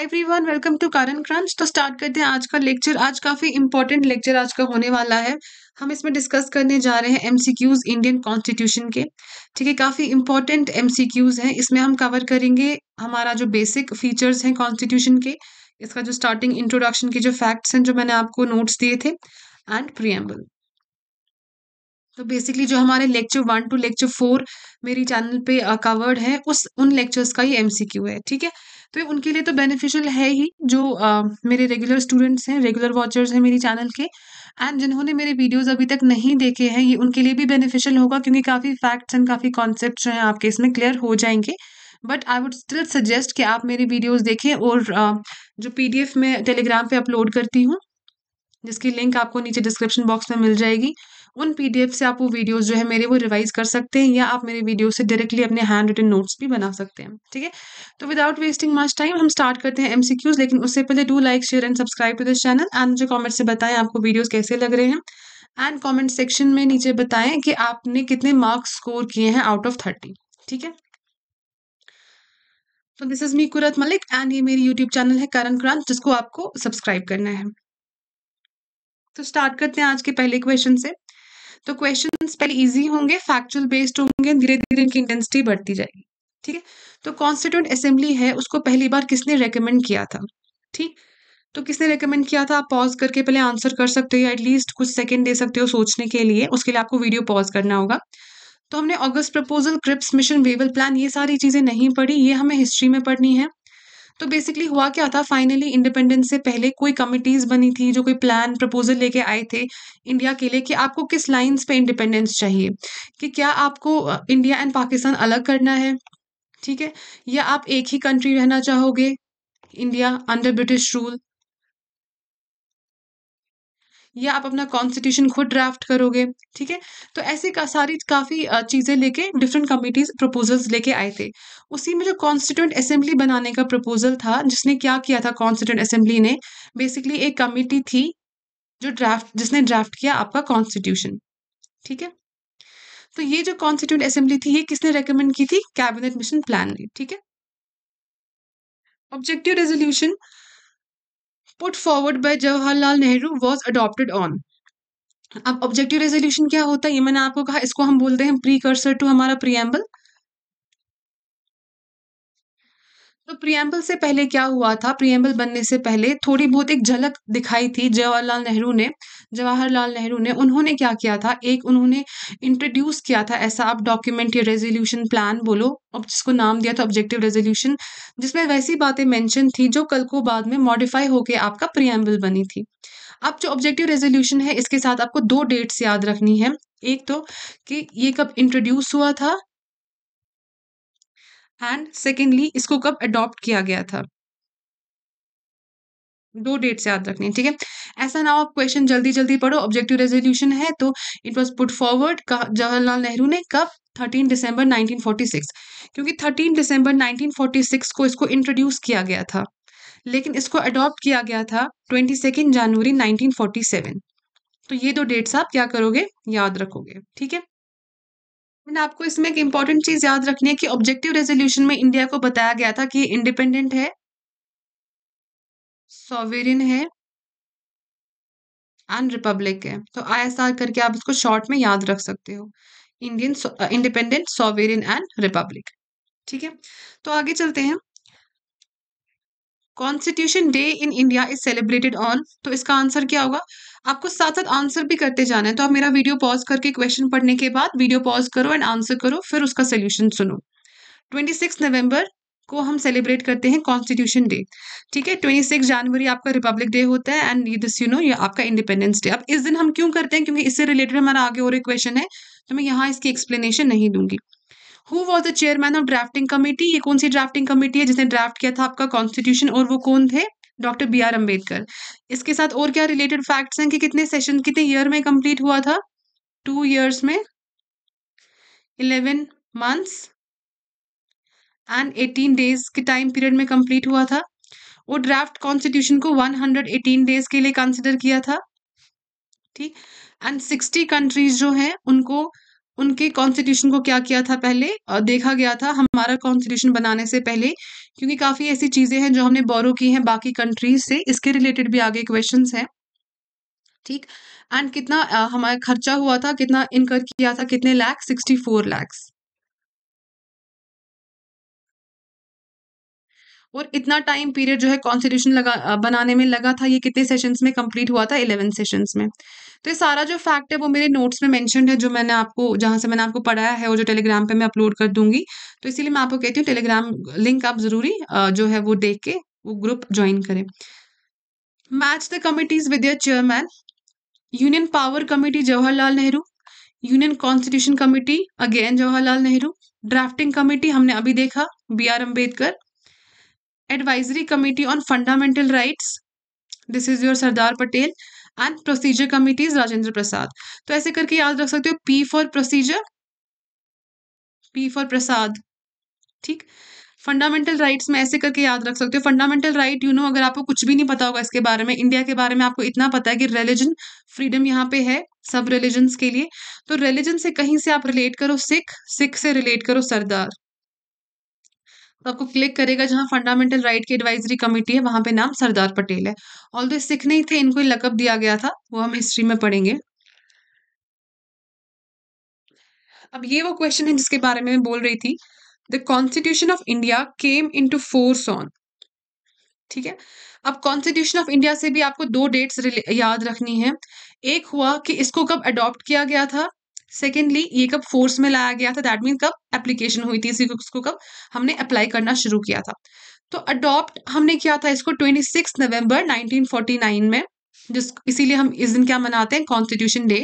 Every everyone welcome to कारण crunch तो start करते हैं आज का लेक्चर आज काफ़ी इंपॉर्टेंट लेक्चर आज का होने वाला है हम इसमें डिस्कस करने जा रहे हैं एमसीक्यूज इंडियन कॉन्स्टिट्यूशन के ठीक है काफ़ी इंपॉर्टेंट एमसीक्यूज हैं इसमें हम कवर करेंगे हमारा जो बेसिक फीचर्स हैं कॉन्स्टिट्यूशन के इसका जो स्टार्टिंग इंट्रोडक्शन के जो फैक्ट्स हैं जो मैंने आपको नोट्स दिए थे एंड प्रियम्बल तो बेसिकली जो हमारे lecture one two lecture four मेरी चैनल पे कवर्ड uh, है उस उन लेक्चर्स का ही एमसीक्यू है ठीक है तो उनके लिए तो बेनिफिशियल है ही जो आ, मेरे रेगुलर स्टूडेंट्स हैं रेगुलर वॉचर्स हैं मेरी चैनल के एंड जिन्होंने मेरे वीडियोस अभी तक नहीं देखे हैं ये उनके लिए भी बेनिफिशियल होगा क्योंकि काफ़ी फैक्ट्स एंड काफ़ी कॉन्सेप्ट जो हैं आपके इसमें क्लियर हो जाएंगे but I would still suggest कि आप मेरी वीडियोस देखें और जो पीडीएफ मैं टेलीग्राम पे अपलोड करती हूँ जिसकी लिंक आपको नीचे डिस्क्रिप्शन बॉक्स में मिल जाएगी उन पी से आप वो वीडियोज़ जो है मेरे वो रिवाइज कर सकते हैं या आप मेरे वीडियो से डायरेक्टली अपने हैंड रिटन नोट्स भी बना सकते हैं ठीक है तो विदाउट वेस्टिंग मच टाइम हम स्टार्ट करते हैं एम लेकिन उससे पहले do like share and subscribe to this channel and मुझे कॉमेंट से बताएं आपको वीडियोज़ कैसे लग रहे हैं एंड कॉमेंट सेक्शन में नीचे बताएं कि आपने कितने मार्क्स स्कोर किए हैं आउट ऑफ थर्टी ठीक है तो this is me Qurat Malik and ये मेरी यूट्यूब चैनल है करण क्रांत जिसको आपको सब्सक्राइब करना है तो स्टार्ट करते हैं आज के पहले क्वेश्चन से तो क्वेश्चन पहले इजी होंगे फैक्चुअल बेस्ड होंगे धीरे धीरे इनकी इंटेंसिटी बढ़ती जाएगी ठीक है तो कॉन्स्टिट्यूंट असेंबली है उसको पहली बार किसने रेकमेंड किया था ठीक तो किसने रेकमेंड किया था आप पॉज करके पहले आंसर कर सकते हो या एटलीस्ट कुछ सेकंड दे सकते हो सोचने के लिए उसके लिए आपको वीडियो पॉज करना होगा तो हमने August proposal Cripps mission Wavell plan ये सारी चीज़ें नहीं पढ़ी ये हमें हिस्ट्री में पढ़नी है तो बेसिकली हुआ क्या था फाइनली इंडिपेंडेंस से पहले कोई कमिटीज़ बनी थी जो कोई प्लान प्रपोजल लेके आए थे इंडिया के लिए कि आपको किस लाइन्स पे इंडिपेंडेंस चाहिए कि क्या आपको इंडिया एंड पाकिस्तान अलग करना है ठीक है या आप एक ही कंट्री रहना चाहोगे इंडिया अंडर ब्रिटिश रूल या आप अपना कॉन्स्टिट्यूशन खुद ड्राफ्ट करोगे ठीक है तो ऐसे का सारी काफ़ी चीज़ें लेके डिफरेंट कमिटीज प्रपोजल्स लेके आए थे उसी में जो कॉन्स्टिट्यूंट असेंबली बनाने का प्रपोजल था जिसने क्या किया था कॉन्स्टिट्यूंट असेंबली ने बेसिकली एक कमेटी थी जो ड्राफ्ट जिसने ड्राफ्ट किया आपका कॉन्स्टिट्यूशन ठीक है तो ये जो कॉन्स्टिट्यूंट असेंबली थी ये किसने रेकमेंड की थी कैबिनेट मिशन प्लान ने ठीक है objective resolution put forward by Jawaharlal Nehru was adopted on अब ऑब्जेक्टिव रेजोल्यूशन क्या होता है ये मैंने आपको कहा इसको हम बोलते हैं प्री कर्सर टू हमारा प्रियम्बल तो प्रियम्बल से पहले क्या हुआ था प्रियम्बल बनने से पहले थोड़ी बहुत एक झलक दिखाई थी जवाहरलाल नेहरू ने जवाहरलाल नेहरू ने उन्होंने क्या किया था एक उन्होंने इंट्रोड्यूस किया था ऐसा आप डॉक्यूमेंट या रेजोल्यूशन प्लान बोलो अब जिसको नाम दिया था ऑब्जेक्टिव रेजोल्यूशन जिसमें वैसी बातें मैंशन थी जो कल को बाद में मॉडिफाई होकर आपका प्रियम्बल बनी थी अब जो ऑब्जेक्टिव रेजोल्यूशन है इसके साथ आपको दो डेट्स याद रखनी है एक तो कि ये कब इंट्रोड्यूस हुआ था एंड सेकेंडली इसको कब अडॉप्ट किया गया था दो डेट्स याद रखनी ठीक है ऐसा ना आप क्वेश्चन जल्दी जल्दी पढ़ो ऑब्जेक्टिव रेजोल्यूशन है तो it was put forward Jawaharlal Nehru ने कब थर्टीन दिसंबर 1946 क्योंकि थर्टीन दिसंबर 1946 को इसको इंट्रोड्यूस किया गया था लेकिन इसको अडॉप्ट किया गया था ट्वेंटी सेकेंड जनवरी सेवन तो ये दो डेट्स आप क्या करोगे याद रखोगे ठीक है एंड आपको इसमें एक इम्पॉर्टेंट चीज याद रखनी है कि ऑब्जेक्टिव रेजोल्यूशन में इंडिया को बताया गया था कि इंडिपेंडेंट है सोवेरिन है एंड रिपब्लिक है तो आईएसआर करके आप इसको शॉर्ट में याद रख सकते हो Indian independent sovereign and republic ठीक है तो आगे चलते हैं constitution day in India is celebrated on तो इसका आंसर क्या होगा आपको साथ साथ आंसर भी करते जाना है तो आप मेरा वीडियो पॉज करके क्वेश्चन पढ़ने के बाद वीडियो पॉज करो एंड आंसर करो फिर उसका सोल्यूशन सुनो ट्वेंटी सिक्स नवम्बर को हम सेलिब्रेट करते हैं कॉन्स्टिट्यूशन डे ठीक है ट्वेंटी सिक्स जनवरी आपका रिपब्लिक डे होता है एंड दिस यू नो ये आपका इंडिपेंडेंस डे अब इस दिन हम क्यों करते हैं क्योंकि इससे रिलेटेड हमारा आगे और एक क्वेश्चन है तो मैं यहाँ इसकी एक्सप्लेनेशन नहीं दूंगी who was the chairman of drafting committee ये कौन सी ड्राफ्टिंग कमेटी है जिसने ड्राफ्ट किया था आपका कॉन्स्टिट्यूशन और वो कौन थे डॉक्टर बी आर अम्बेडकर इसके साथ और क्या रिलेटेड फैक्ट्स हैं कि कितने सेशन कितने ईयर में कंप्लीट हुआ था टू ईयर्स में eleven months and eighteen days के टाइम पीरियड में कंप्लीट हुआ था वो ड्राफ्ट कॉन्स्टिट्यूशन को वन हंड्रेड एटीन डेज के लिए कंसिडर किया था ठीक एंड सिक्सटी कंट्रीज जो हैं उनको उनके कॉन्स्टिट्यूशन को क्या किया था पहले देखा गया था हमारा कॉन्स्टिट्यूशन बनाने से पहले क्योंकि काफ़ी ऐसी चीज़ें हैं जो हमने बोरो की हैं बाकी कंट्रीज से इसके रिलेटेड भी आगे क्वेश्चन हैं ठीक एंड कितना हमारा खर्चा हुआ था कितना इनकर किया था कितने लैख सिक्सटी फोर लैक्स और इतना टाइम पीरियड जो है कॉन्स्टिट्यूशन लगा बनाने में लगा था ये कितने सेशंस में कंप्लीट हुआ था इलेवन सेशंस में तो ये सारा जो फैक्ट है वो मेरे नोट्स में मैंशन है जो मैंने आपको जहाँ से मैंने आपको पढ़ाया है वो जो टेलीग्राम पे मैं अपलोड कर दूंगी तो इसीलिए मैं आपको कहती हूँ टेलीग्राम लिंक आप ज़रूरी जो है वो देख के वो ग्रुप ज्वाइन करें match the committees with your chairman union power committee Jawaharlal Nehru union constitution committee again Jawaharlal Nehru drafting committee हमने अभी देखा B R Ambedkar advisory committee on fundamental rights this is your Sardar Patel and procedure committees Rajendra Prasad तो ऐसे करके याद रख सकते हो P for procedure P for Prasad ठीक फंडामेंटल राइट्स में ऐसे करके याद रख सकते हो फंडामेंटल राइट यू नो अगर आपको कुछ भी नहीं पता होगा इसके बारे में इंडिया के बारे में आपको इतना पता है कि रिलीजन फ्रीडम यहाँ पे है सब रिलीजन्स के लिए तो रिलीजन से कहीं से आप रिलेट करो सिख सिख से रिलेट करो सरदार तो आपको क्लिक करेगा जहाँ फंडामेंटल राइट की एडवाइजरी कमेटी है वहां पे नाम सरदार पटेल है ऑल दो सिख नहीं थे इनको लकअप दिया गया था वो हम हिस्ट्री में पढ़ेंगे अब ये वो क्वेश्चन है जिसके बारे में मैं बोल रही थी the constitution of India came into force on ठीक है अब कॉन्स्टिट्यूशन ऑफ इंडिया से भी आपको दो डेट्स याद रखनी है एक हुआ कि इसको कब अडॉप्ट किया गया था सेकेंडली ये कब फोर्स में लाया गया था दैट मीन कब एप्लीकेशन हुई थी इसी को कब हमने अप्लाई करना शुरू किया था तो अडॉप्ट हमने किया था इसको twenty six November nineteen forty nine में जिस इसीलिए हम इस दिन क्या मनाते हैं constitution day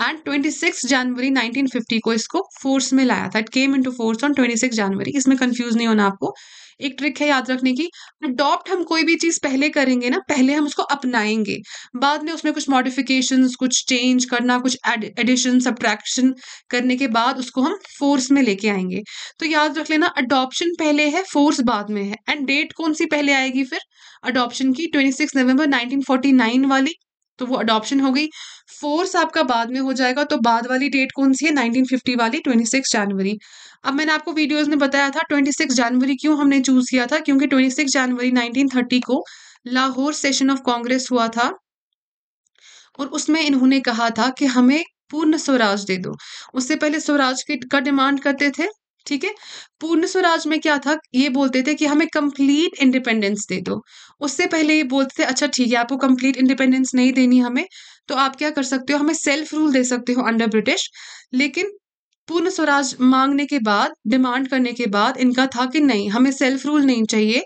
and twenty six January nineteen fifty को इसको फोर्स में लाया था it came to force on twenty six January इसमें कंफ्यूज नहीं होना आपको एक ट्रिक है याद रखने की अडॉप्ट हम कोई भी चीज़ पहले करेंगे ना पहले हम उसको अपनाएंगे बाद में उसमें कुछ मॉडिफिकेशन कुछ चेंज करना कुछ एडिशन सब्ट्रैक्शन करने के बाद उसको हम फोर्स में लेके आएंगे तो याद रख लेना अडॉप्शन पहले है फोर्स बाद में है एंड डेट कौन सी पहले आएगी फिर अडॉप्शन की twenty six November nineteen forty nine वाली तो वो अडॉप्शन हो गई फोर्स आपका बाद में हो जाएगा तो बाद वाली डेट कौन सी है 1950 वाली 26 जनवरी अब मैंने आपको वीडियोस में बताया था 26 जनवरी क्यों हमने चूज किया था क्योंकि 26 जनवरी 1930 को लाहौर सेशन ऑफ कांग्रेस हुआ था और उसमें इन्होंने कहा था कि हमें पूर्ण स्वराज दे दो उससे पहले स्वराज की का डिमांड करते थे ठीक है पूर्ण स्वराज में क्या था ये बोलते थे कि हमें कंप्लीट इंडिपेंडेंस दे दो उससे पहले ये बोलते थे अच्छा ठीक है आपको कंप्लीट इंडिपेंडेंस नहीं देनी हमें तो आप क्या कर सकते हो हमें सेल्फ रूल दे सकते हो अंडर ब्रिटिश लेकिन पूर्ण स्वराज मांगने के बाद डिमांड करने के बाद इनका था कि नहीं हमें सेल्फ रूल नहीं चाहिए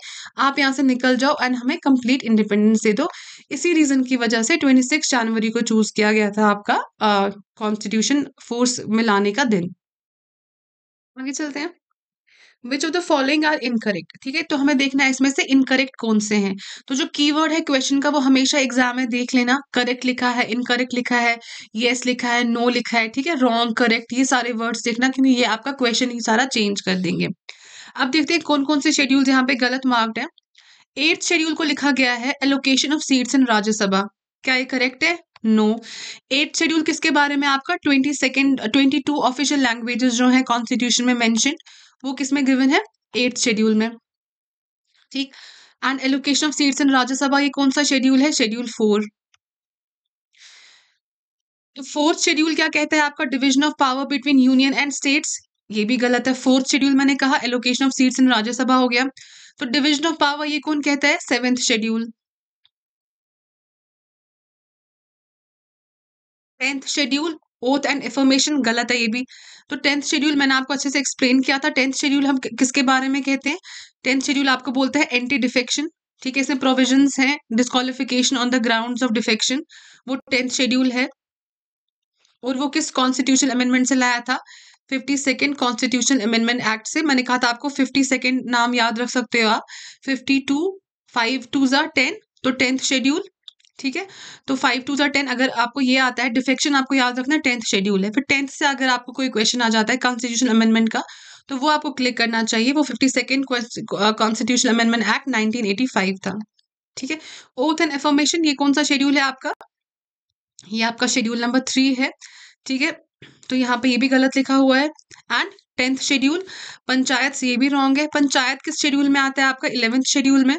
आप यहाँ से निकल जाओ एंड हमें कंप्लीट इंडिपेंडेंस दे दो इसी रीज़न की वजह से 26 जनवरी को चूज़ किया गया था आपका कॉन्स्टिट्यूशन फोर्स में लाने का दिन आगे चलते हैं which of the following are incorrect ठीक है तो हमें देखना है इसमें से इनकरेक्ट कौन से हैं तो जो कीवर्ड है क्वेश्चन का वो हमेशा एग्जाम में देख लेना करेक्ट लिखा है इनकरेक्ट लिखा है येस yes लिखा है नो no लिखा है ठीक है रॉन्ग करेक्ट ये सारे वर्ड्स देखना क्योंकि ये आपका क्वेश्चन ही सारा चेंज कर देंगे अब देखते हैं कौन कौन से शेड्यूल यहाँ पे गलत मार्क्ड है एट्थ शेड्यूल को लिखा गया है allocation of seats in Rajya Sabha क्या ये करेक्ट है नो एट शेड्यूल किसके बारे में आपका twenty second twenty two official languages जो है कॉन्स्टिट्यूशन में मैंशन वो किसमें गिवन है एट शेड्यूल में ठीक and allocation of seats in Rajya Sabha ये कौन सा शेड्यूल है शेड्यूल फोर फोर्थ शेड्यूल क्या कहता है आपका division of power between union and states ये भी गलत है फोर्थ शेड्यूल मैंने कहा allocation of seats in Rajya Sabha हो गया तो डिविजन ऑफ पावर ये कौन कहता है seventh schedule tenth schedule oath and affirmation गलत है ये भी तो टेंथ शेड्यूल मैंने आपको अच्छे से एक्सप्लेन किया था टेंथ शेड्यूल हम किसके बारे में कहते हैं टेंथ शेड्यूल आपको बोलते हैं एंटी डिफेक्शन ठीक है इसमें प्रोविजन है disqualification on the ground of defection वो टेंथ शेड्यूल है और वो किस कॉन्स्टिट्यूशन अमेंडमेंट से लाया था fifty second constitution amendment act से मैंने कहा था आपको फिफ्टी सेकेंड नाम याद रख सकते हो आप फिफ्टी टू फाइव टू जो टेन तो टेंथ शेड्यूल ठीक है तो फाइव टू जर टेन अगर आपको ये आता है डिफेक्शन आपको याद रखना टेंथ शेड्यूल है फिर टेंथ से अगर आपको कोई क्वेश्चन आ जाता है कॉन्स्टिट्यूशन अमेंडमेंट का तो वो आपको क्लिक करना चाहिए वो fifty second constitution amendment act nineteen eighty five था ठीक है ओथ एंड एफॉर्मेशन ये कौन सा शेड्यूल है आपका ये आपका शेड्यूल नंबर थ्री है ठीक है तो यहाँ पे ये भी गलत लिखा हुआ है एंड टेंथ शेड्यूल पंचायत ये भी रॉन्ग है पंचायत किस शेड्यूल में आता है आपका इलेवेंथ शेड्यूल में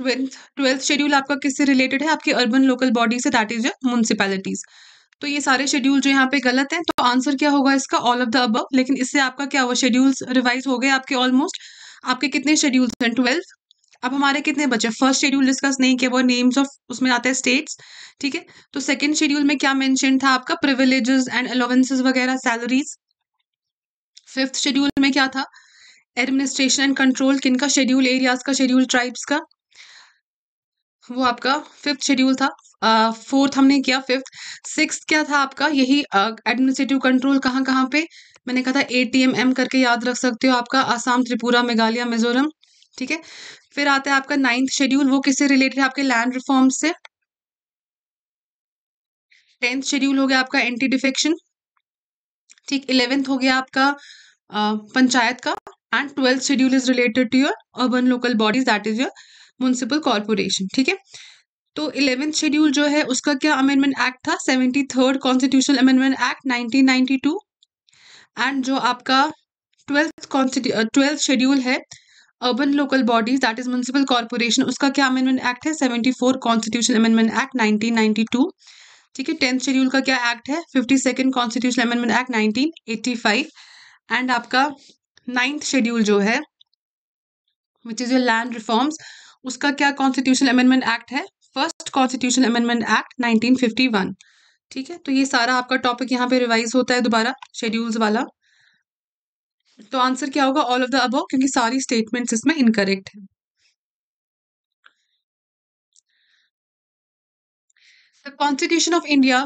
ट्वेल्थ ट्वेल्थ शेड्यूल आपका किससे रिलेटेड है आपके अर्बन लोकल बॉडी से दैट इज योर म्यूनसिपैलिटीज तो ये सारे शेड्यूल जो यहाँ पे गलत हैं तो आंसर क्या होगा इसका ऑल ऑफ द अबव लेकिन इससे आपका क्या हुआ शेड्यूल्स रिवाइज हो गए आपके ऑलमोस्ट आपके कितने शेड्यूल्स हैं ट्वेल्थ अब हमारे कितने बचे फर्स्ट शेड्यूल डिस्कस नहीं किया वो नेम्स ऑफ उसमें आते हैं स्टेट्स ठीक है तो सेकंड शेड्यूल में क्या मेंशन था आपका प्रिविलेजेस एंड अलाउंसेस वगैरह सैलरीज फिफ्थ शेड्यूल में क्या था एडमिनिस्ट्रेशन एंड कंट्रोल किन का शेड्यूल एरियाज का शेड्यूल ट्राइब्स का वो आपका फिफ्थ शेड्यूल था फोर्थ uh, हमने किया फिफ्थ सिक्स क्या था आपका यही एडमिनिस्ट्रेटिव कंट्रोल कहाँ कहाँ पे मैंने कहा था ए टी एम एम करके याद रख सकते हो आपका आसाम त्रिपुरा मेघालय मिजोरम ठीक है फिर आता है आपका नाइन्थ शेड्यूल वो किससे रिलेटेड है आपके लैंड रिफॉर्म से टेंथ शेड्यूल हो गया आपका एंटी डिफेक्शन ठीक इलेवेंथ हो गया आपका uh, पंचायत का and twelfth schedule is related to your urban local bodies that is your municipal corporation ठीक है तो इलेवेंथ शेड्यूल जो है उसका क्या अमेंडमेंट एक्ट था seventy third constitutional amendment act nineteen and जो आपका ट्वेल्थ ट्वेल्थ शेड्यूल है urban local bodies that is municipal corporation उसका क्या अमेंडमेंट एक्ट है seventy four constitution amendment act nineteen ninety two ठीक है टेंथ शेड्यूल का क्या एक्ट है fifty second constitution amendment act nineteen eighty five and आपका नाइन्थ शेड्यूल जो है which is your land reforms उसका क्या कॉन्स्टिट्यूशनल अमेंडमेंट एक्ट है फर्स्ट कॉन्स्टिट्यूशनल अमेंडमेंट एक्ट 1951 ठीक है तो ये सारा आपका टॉपिक यहाँ पे रिवाइज होता है दोबारा शेड्यूल्स वाला तो आंसर क्या होगा ऑल ऑफ द अब क्योंकि सारी स्टेटमेंट्स इसमें इनकरेक्ट है the constitution of India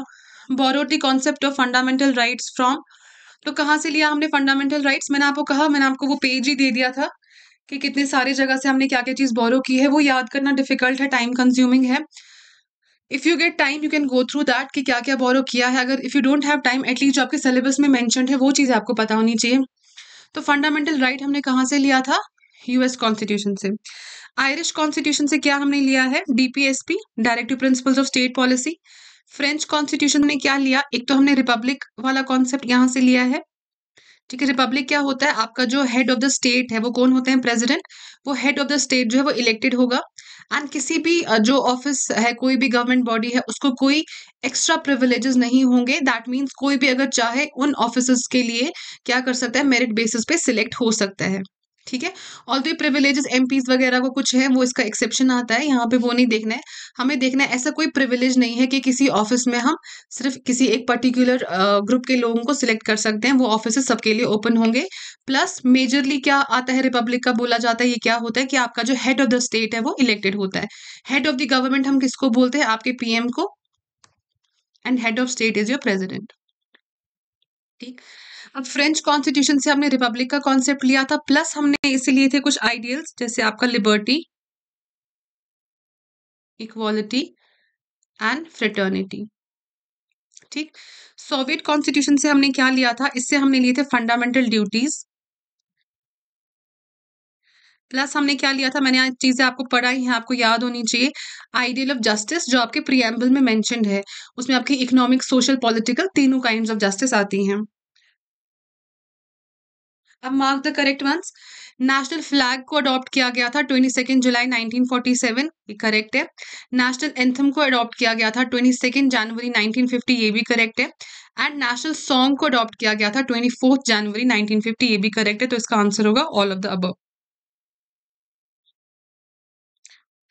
borrowed the concept of fundamental rights from तो कहाँ से लिया हमने फंडामेंटल राइट्स मैंने आपको कहा मैंने आपको वो पेज ही दे दिया था कि कितने सारी जगह से हमने क्या क्या चीज़ बोरो की है वो याद करना डिफिकल्ट है टाइम कंज्यूमिंग है if you get time you can go through that कि क्या क्या बोरो किया है अगर if you don't have time at least जो आपके सिलेबस में मैंशनड है वो चीज़ आपको पता होनी चाहिए तो फंडामेंटल राइट right हमने कहाँ से लिया था यूएस कॉन्स्टिट्यूशन से आयरिश कॉन्स्टिट्यूशन से क्या हमने लिया है DPSP directive principles of state policy French constitution में क्या लिया एक तो हमने रिपब्लिक वाला कॉन्सेप्ट यहाँ से लिया है ठीक है रिपब्लिक क्या होता है आपका जो हेड ऑफ द स्टेट है वो कौन होते हैं प्रेसिडेंट वो हेड ऑफ द स्टेट जो है वो इलेक्टेड होगा एंड किसी भी जो ऑफिस है कोई भी गवर्नमेंट बॉडी है उसको कोई एक्स्ट्रा प्रिविलेजेस नहीं होंगे दैट मीन्स कोई भी अगर चाहे उन ऑफिसर्स के लिए क्या कर सकता है मेरिट बेसिस पे सिलेक्ट हो सकता है ठीक है ऑल दी प्रिविलेजेस एम वगैरह को कुछ है वो इसका एक्सेप्शन आता है यहाँ पे वो नहीं देखना है हमें देखना है ऐसा कोई प्रिविलेज नहीं है कि किसी ऑफिस में हम सिर्फ किसी एक पर्टिकुलर ग्रुप के लोगों को सिलेक्ट कर सकते हैं वो ऑफिस सबके लिए ओपन होंगे प्लस मेजरली क्या आता है रिपब्लिक का बोला जाता है ये क्या होता है कि आपका जो हेड ऑफ द स्टेट है वो इलेक्टेड होता है हेड ऑफ द गवर्नमेंट हम किसको बोलते हैं आपके पीएम को and head of state is your president ठीक अब फ्रेंच कॉन्स्टिट्यूशन से हमने रिपब्लिक का कॉन्सेप्ट लिया था प्लस हमने इसे लिए थे कुछ आइडियल्स जैसे आपका लिबर्टी इक्वालिटी एंड फ्रेटर्निटी ठीक सोवियत कॉन्स्टिट्यूशन से हमने क्या लिया था इससे हमने लिए थे फंडामेंटल ड्यूटीज प्लस हमने क्या लिया था मैंने आज चीज़ें आपको पढ़ाई हैं आपको याद होनी चाहिए आइडियल ऑफ जस्टिस जो आपके प्रियम्बल में मैंशनड है उसमें आपकी इकोनॉमिक सोशल पॉलिटिकल तीनों काइंड ऑफ जस्टिस आती हैं अब mark the correct ones national flag को अडॉप्ट किया गया था twenty second July nineteen forty seven ये करेक्ट है नेशनल एंथम को अडॉप्ट किया गया था ट्वेंटी सेकेंड जनवरी फिफ्टी ये भी करेक्ट है एंड नेशनल सॉन्ग को अडॉप्ट किया गया था twenty fourth January nineteen fifty ये भी करेक्ट है तो इसका आंसर होगा all of the above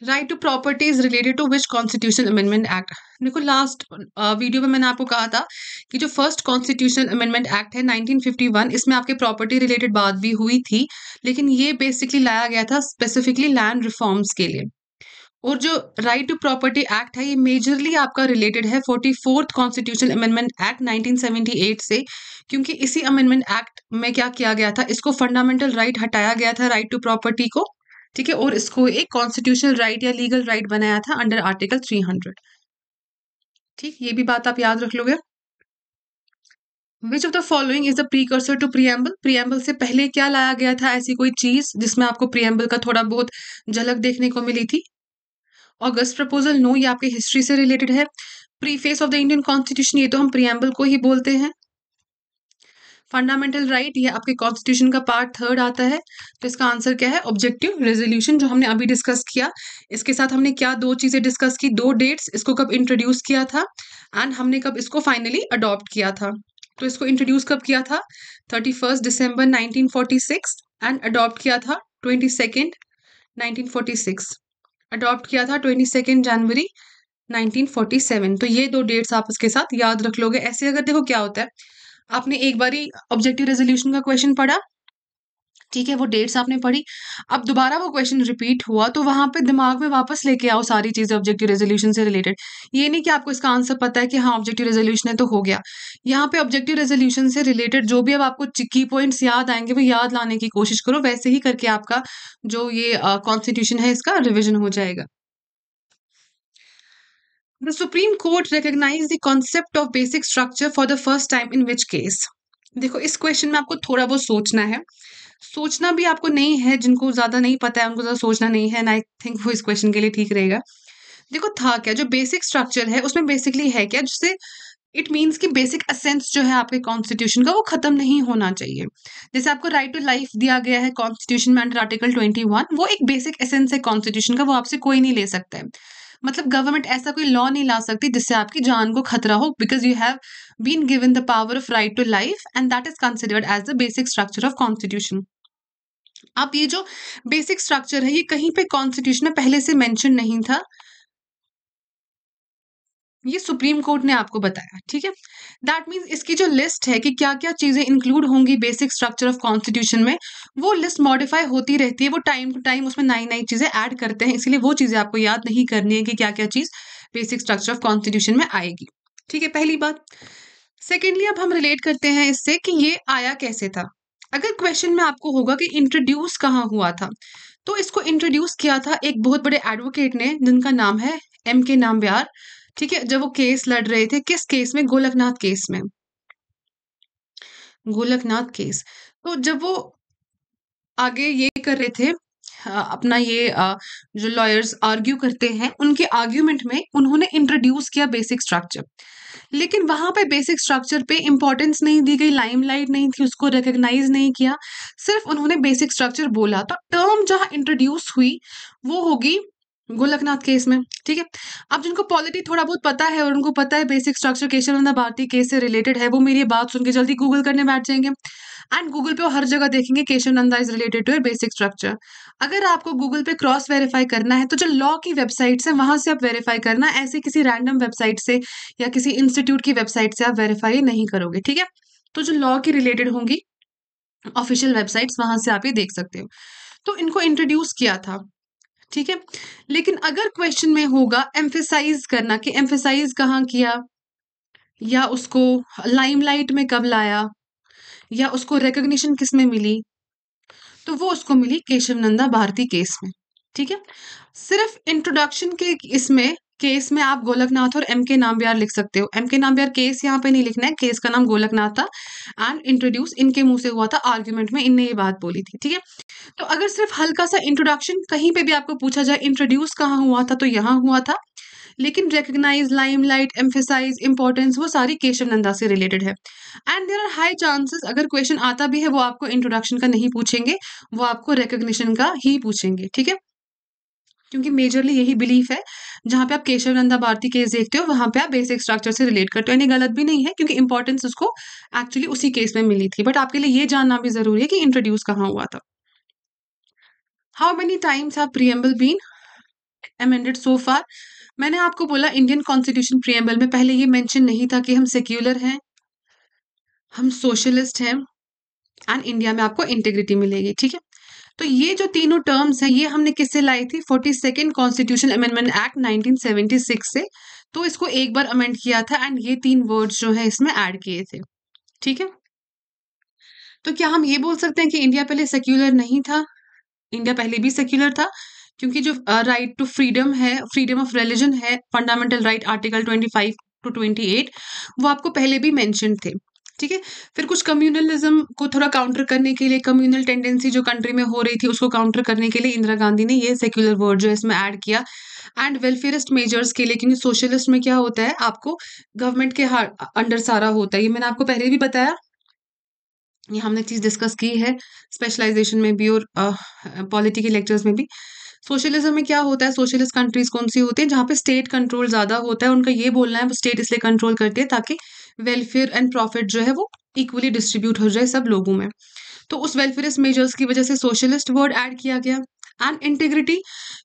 right to property is related to which constitution amendment act देखो लास्ट वीडियो uh, में मैंने आपको कहा था कि जो फर्स्ट कॉन्स्टिट्यूशन अमेंडमेंट एक्ट है 1951 इसमें आपके प्रॉपर्टी रिलेटेड बात भी हुई थी लेकिन ये बेसिकली लाया गया था स्पेसिफिकली लैंड रिफॉर्म्स के लिए और जो राइट टू प्रॉपर्टी एक्ट है ये मेजरली आपका रिलेटेड है forty fourth constitution amendment act 1978 से क्योंकि इसी अमेंडमेंट एक्ट में क्या किया गया था इसको फंडामेंटल राइट right हटाया गया था राइट टू प्रॉपर्टी को ठीक है और इसको एक कॉन्स्टिट्यूशनल राइट या लीगल राइट बनाया था अंडर आर्टिकल 300 ठीक ये भी बात आप याद रख लोगे which of the following is the precursor to preamble preamble से पहले क्या लाया गया था ऐसी कोई चीज जिसमें आपको प्रियम्बल का थोड़ा बहुत झलक देखने को मिली थी ऑगस्ट प्रपोजल नो ये आपके हिस्ट्री से रिलेटेड है preface of the Indian constitution ये तो हम प्रियम्बल को ही बोलते हैं फंडामेंटल राइट ये आपके कॉन्स्टिट्यूशन का पार्ट थर्ड आता है तो इसका आंसर क्या है ऑब्जेक्टिव रेजोल्यूशन जो हमने अभी डिस्कस किया इसके साथ हमने क्या दो चीज़ें डिस्कस की दो डेट्स इसको कब इंट्रोड्यूस किया था एंड हमने कब इसको फाइनली अडॉप्ट किया था तो इसको इंट्रोड्यूस कब किया था thirty first December nineteen forty six and adopt किया था twenty second nineteen forty six adopt किया था ट्वेंटी सेकेंड जनवरी 1947 तो ये दो डेट्स आप इसके साथ याद रख लोगे ऐसे अगर देखो क्या होता है हाँ। आपने एक बार ही ऑब्जेक्टिव रेजोल्यूशन का क्वेश्चन पढ़ा ठीक है वो डेट्स आपने पढ़ी अब दोबारा वो क्वेश्चन रिपीट हुआ तो वहां पे दिमाग में वापस लेके आओ सारी चीज़ें ऑब्जेक्टिव रेजोल्यूशन से रिलेटेड ये नहीं कि आपको इसका आंसर पता है कि हाँ ऑब्जेक्टिव रेजोल्यूशन है तो हो गया यहाँ पे ऑब्जेक्टिव रेजोल्यूशन से रिलेटेड जो भी अब आपको चिक्की पॉइंट्स याद आएंगे वो याद लाने की कोशिश करो वैसे ही करके आपका जो ये कॉन्स्टिट्यूशन है इसका रिविजन हो जाएगा The Supreme Court recognized the concept of basic structure for the first time in which case? देखो इस क्वेश्चन में आपको थोड़ा बहुत सोचना है सोचना भी आपको नहीं है जिनको ज़्यादा नहीं पता है उनको ज़्यादा सोचना नहीं है एंड आई थिंक वो इस क्वेश्चन के लिए ठीक रहेगा देखो था क्या जो बेसिक स्ट्रक्चर है उसमें बेसिकली है क्या जिससे इट मीन्स कि बेसिक असेंस जो है आपके कॉन्स्टिट्यूशन का वो खत्म नहीं होना चाहिए जैसे आपको राइट टू लाइफ दिया गया है कॉन्स्टिट्यूशन में अंडर आर्टिकल ट्वेंटी वन वो एक बेसिक असेंस है कॉन्स्टिट्यूशन का वो आपसे कोई नहीं ले सकता है मतलब गवर्नमेंट ऐसा कोई लॉ नहीं ला सकती जिससे आपकी जान को खतरा हो because you have been given the power of right to life and that is considered as the basic structure of constitution अब ये जो बेसिक स्ट्रक्चर है ये कहीं पे कॉन्स्टिट्यूशन में पहले से मेंशन नहीं था ये सुप्रीम कोर्ट ने आपको बताया ठीक है दैट मीन्स इसकी जो लिस्ट है कि क्या क्या चीज़ें इंक्लूड होंगी बेसिक स्ट्रक्चर ऑफ कॉन्स्टिट्यूशन में वो लिस्ट मॉडिफाई होती रहती है वो टाइम टू टाइम उसमें नई नई चीज़ें ऐड करते हैं इसीलिए वो चीज़ें आपको याद नहीं करनी है कि क्या क्या चीज़ बेसिक स्ट्रक्चर ऑफ कॉन्स्टिट्यूशन में आएगी ठीक है पहली बात सेकेंडली अब हम रिलेट करते हैं इससे कि ये आया कैसे था अगर क्वेश्चन में आपको होगा कि इंट्रोड्यूस कहाँ हुआ था तो इसको इंट्रोड्यूस किया था एक बहुत बड़े एडवोकेट ने जिनका नाम है एम के नाम ठीक है जब वो केस लड़ रहे थे किस केस में गोलकनाथ केस में गोलकनाथ केस तो जब वो आगे ये कर रहे थे अपना ये जो लॉयर्स आर्ग्यू करते हैं उनके आर्ग्यूमेंट में उन्होंने इंट्रोड्यूस किया बेसिक स्ट्रक्चर लेकिन वहां पे बेसिक स्ट्रक्चर पे इंपॉर्टेंस नहीं दी गई लाइमलाइट नहीं थी उसको रिकग्नाइज नहीं किया सिर्फ उन्होंने बेसिक स्ट्रक्चर बोला तो टर्म जहाँ इंट्रोड्यूस हुई वो होगी गोलकनाथ केस में ठीक है अब जिनको पॉलिटी थोड़ा बहुत पता है और उनको पता है basic structure Kesavananda Bharati case से रिलेटेड है वो मेरी बात सुन के जल्दी गूगल करने बैठ जाएंगे एंड गूगल पे हर जगह देखेंगे Kesavananda is related to basic structure अगर आपको गूगल पे क्रॉस वेरीफाई करना है तो जो लॉ की वेबसाइट्स है वहाँ से आप वेरीफाई करना ऐसे किसी रैंडम वेबसाइट से या किसी इंस्टीट्यूट की वेबसाइट से आप वेरीफाई नहीं करोगे ठीक है तो जो लॉ की रिलेटेड होंगी ऑफिशियल वेबसाइट्स वहां से आप ये देख सकते हो तो इनको इंट्रोड्यूस किया था ठीक है लेकिन अगर क्वेश्चन में होगा एम्फेसाइज करना कि एम्फेसाइज कहाँ किया या उसको लाइमलाइट में कब लाया या उसको रिकग्निशन किस में मिली तो वो उसको मिली केशव नंदा भारती केस में ठीक है सिर्फ इंट्रोडक्शन के इसमें केस में आप गोलकनाथ और एम के नाम्बियार लिख सकते हो एम के नाम्बियार केस यहाँ पे नहीं लिखना है केस का नाम गोलकनाथ था एंड इंट्रोड्यूस इनके मुंह से हुआ था आर्ग्यूमेंट में इनने ये बात बोली थी ठीक है तो अगर सिर्फ हल्का सा इंट्रोडक्शन कहीं पे भी आपको पूछा जाए इंट्रोड्यूस कहाँ हुआ था तो यहाँ हुआ था लेकिन recognise limelight emphasise importance वो सारी केशव नंदा से रिलेटेड है and there are high chances अगर क्वेश्चन आता भी है वो आपको इंट्रोडक्शन का नहीं पूछेंगे वो आपको रिकग्निशन का ही पूछेंगे ठीक है क्योंकि मेजरली यही बिलीफ है जहां पे आप केशव नंदा भारती केस देखते हो वहां पे आप बेसिक स्ट्रक्चर से रिलेट करते हो यानी गलत भी नहीं है क्योंकि इंपॉर्टेंस उसको एक्चुअली उसी केस में मिली थी बट आपके लिए ये जानना भी जरूरी है कि इंट्रोड्यूस कहाँ हुआ था how many times are preamble been amended so far मैंने आपको बोला इंडियन कॉन्स्टिट्यूशन प्रियम्बल में पहले ये मैंशन नहीं था कि हम सेक्यूलर हैं हम सोशलिस्ट हैं एंड इंडिया में आपको इंटेग्रिटी मिलेगी ठीक है तो ये जो तीनों टर्म्स है ये हमने किससे लाई थी forty second constitution amendment act 1976 से तो इसको एक बार अमेंड किया था एंड ये तीन वर्ड्स जो है इसमें ऐड किए थे ठीक है तो क्या हम ये बोल सकते हैं कि इंडिया पहले सेक्युलर नहीं था इंडिया पहले भी सेक्युलर था क्योंकि जो राइट टू फ्रीडम है फ्रीडम ऑफ रिलीजन है fundamental right article twenty five to twenty eight वो आपको पहले भी मैंशन थे ठीक है फिर कुछ कम्युनलिज्म को थोड़ा काउंटर करने के लिए कम्युनल टेंडेंसी जो कंट्री में हो रही थी उसको काउंटर करने के लिए इंदिरा गांधी ने ये सेक्युलर वर्ड जो है इसमें ऐड किया एंड वेलफेयरिस्ट मेजर्स के लिए क्योंकि सोशलिस्ट में क्या होता है आपको गवर्नमेंट के अंडर सारा होता है ये मैंने आपको पहले भी बताया ये हमने चीज़ डिस्कस की है स्पेशलाइजेशन में भी और पॉलिटी के लेक्चर्स में भी सोशलिज्म में क्या होता है सोशलिस्ट कंट्रीज कौन सी होती है जहाँ पे स्टेट कंट्रोल ज़्यादा होता है उनका ये बोलना है वो स्टेट इसलिए कंट्रोल करती है ताकि वेलफेयर एंड प्रॉफिट जो है वो इक्वली डिस्ट्रीब्यूट हो जाए सब लोगों में तो उस वेलफेयर मेजर्स की वजह से सोशलिस्ट वर्ड ऐड किया गया एंड इंटीग्रिटी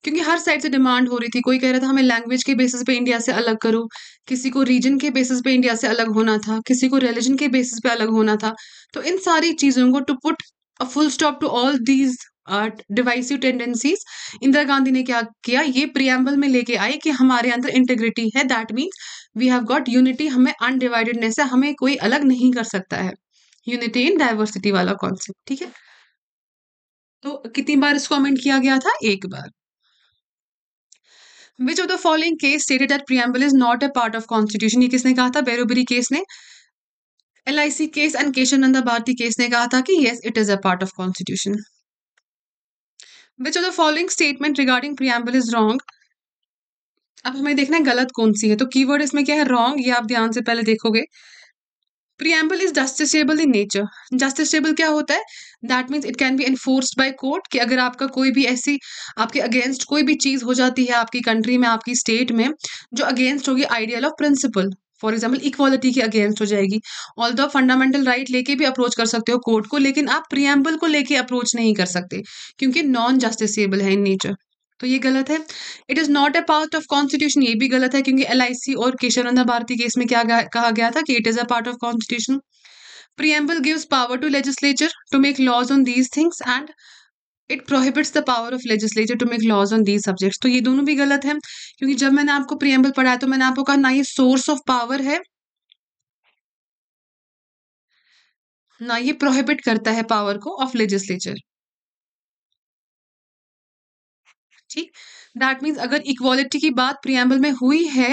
क्योंकि हर साइड से डिमांड हो रही थी कोई कह रहा था हमें लैंग्वेज के बेसिस पे इंडिया से अलग करो किसी को रीजन के बेसिस पे इंडिया से अलग होना था किसी को रिलीजन के बेसिस पे अलग होना था तो इन सारी चीज़ों को to put a full stop to all these divisive tendencies Indira Gandhi ने क्या किया ये प्रियम्बल में लेके आए कि हमारे अंदर इंटेग्रिटी है that means we have got unity हमें अनडिवाइडेडनेस है हमें कोई अलग नहीं कर सकता है यूनिटी इन डाइवर्सिटी वाला कॉन्सेप्ट ठीक है तो कितनी बार इसको अमेंड किया गया था एक बार which of the following case stated that preamble is not a part of constitution ये किसने कहा था बेरोबरी केस ने L I C case and Kesavananda Bharati case ने कहा था कि yes it is a part of constitution which of the following statement regarding preamble is wrong अब हमें देखना है गलत कौन सी है तो कीवर्ड इसमें क्या है रॉन्ग ये आप ध्यान से पहले देखोगे preamble is justiciable in nature justiciable क्या होता है that means it can be enforce by court कि अगर आपका कोई भी ऐसी आपके अगेंस्ट कोई भी चीज़ हो जाती है आपकी कंट्री में आपकी स्टेट में जो अगेंस्ट होगी ideal of principle for example equality के अगेंस्ट हो जाएगी ऑल दो फंडामेंटल राइट लेके भी अप्रोच कर सकते हो कोर्ट को लेकिन आप प्रियम्बल को लेके अप्रोच नहीं कर सकते क्योंकि नॉन जस्टिसेबल है इन नेचर तो ये गलत है it is not a part of constitution ये भी गलत है क्योंकि एल और केशवानंदा भारती केस में क्या कहा गया था कि it is a part of constitution preamble gives power to legislature to make laws on these things and it prohibits the power of legislature to make laws on these subjects तो ये दोनों भी गलत है क्योंकि जब मैंने आपको प्रियम्बल पढ़ाया तो मैंने आपको कहा ना ये सोर्स ऑफ पावर है ना ये प्रोहिबिट करता है पावर को ऑफ लेजिस्लेचर ठीक दैट मीन्स अगर इक्वालिटी की बात प्रियम्बल में हुई है